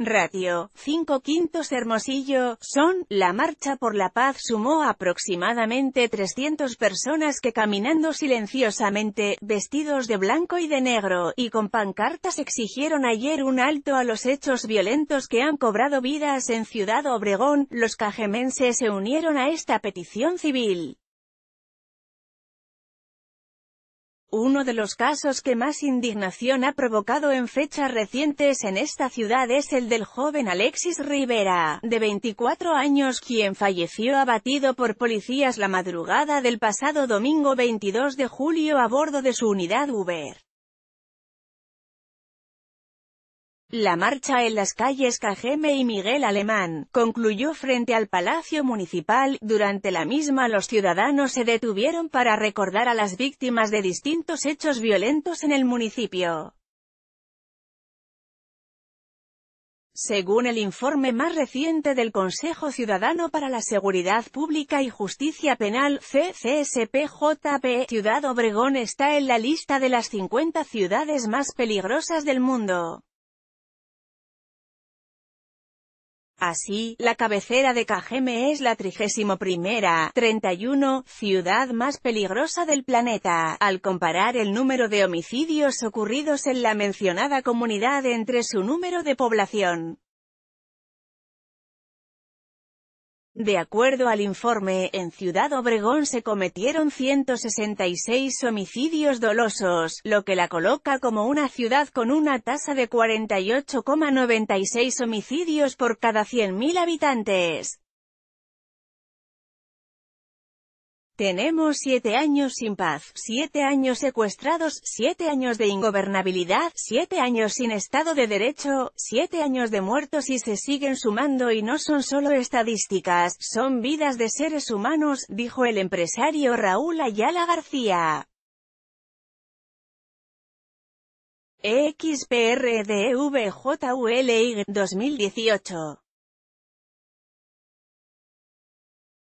Ratio, 5 quintos Hermosillo, son, la Marcha por la Paz sumó aproximadamente 300 personas que caminando silenciosamente, vestidos de blanco y de negro, y con pancartas exigieron ayer un alto a los hechos violentos que han cobrado vidas en Ciudad Obregón, los cajemenses se unieron a esta petición civil. Uno de los casos que más indignación ha provocado en fechas recientes en esta ciudad es el del joven Alexis Rivera, de 24 años quien falleció abatido por policías la madrugada del pasado domingo 22 de julio a bordo de su unidad Uber. La marcha en las calles Cajeme y Miguel Alemán concluyó frente al Palacio Municipal. Durante la misma los ciudadanos se detuvieron para recordar a las víctimas de distintos hechos violentos en el municipio. Según el informe más reciente del Consejo Ciudadano para la Seguridad Pública y Justicia Penal, CCSPJP, Ciudad Obregón está en la lista de las 50 ciudades más peligrosas del mundo. Así, la cabecera de Cajeme es la 31, 31, ciudad más peligrosa del planeta, al comparar el número de homicidios ocurridos en la mencionada comunidad entre su número de población. De acuerdo al informe, en Ciudad Obregón se cometieron 166 homicidios dolosos, lo que la coloca como una ciudad con una tasa de 48,96 homicidios por cada 100.000 habitantes. Tenemos siete años sin paz, siete años secuestrados, siete años de ingobernabilidad, siete años sin Estado de Derecho, siete años de muertos y se siguen sumando y no son solo estadísticas, son vidas de seres humanos, dijo el empresario Raúl Ayala García. XPRDVJLI 2018